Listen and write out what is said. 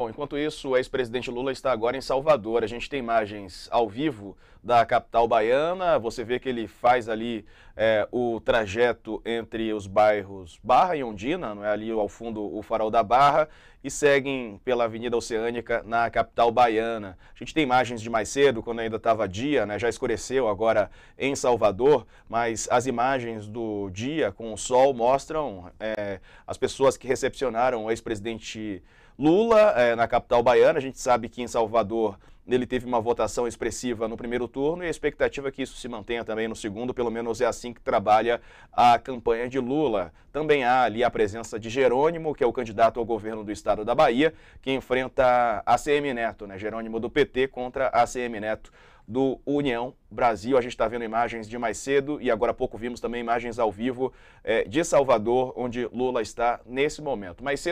Bom, enquanto isso, o ex-presidente Lula está agora em Salvador. A gente tem imagens ao vivo da capital baiana. Você vê que ele faz ali é, o trajeto entre os bairros Barra e Ondina, não é ali ao fundo o farol da Barra, e seguem pela Avenida Oceânica na capital baiana. A gente tem imagens de mais cedo, quando ainda estava dia, né? já escureceu agora em Salvador, mas as imagens do dia com o sol mostram é, as pessoas que recepcionaram o ex-presidente Lula. É, é, na capital baiana. A gente sabe que em Salvador ele teve uma votação expressiva no primeiro turno e a expectativa é que isso se mantenha também no segundo, pelo menos é assim que trabalha a campanha de Lula. Também há ali a presença de Jerônimo, que é o candidato ao governo do estado da Bahia, que enfrenta a CM Neto, né? Jerônimo do PT contra a CM Neto do União Brasil. A gente está vendo imagens de mais cedo e agora há pouco vimos também imagens ao vivo é, de Salvador, onde Lula está nesse momento. Mais cedo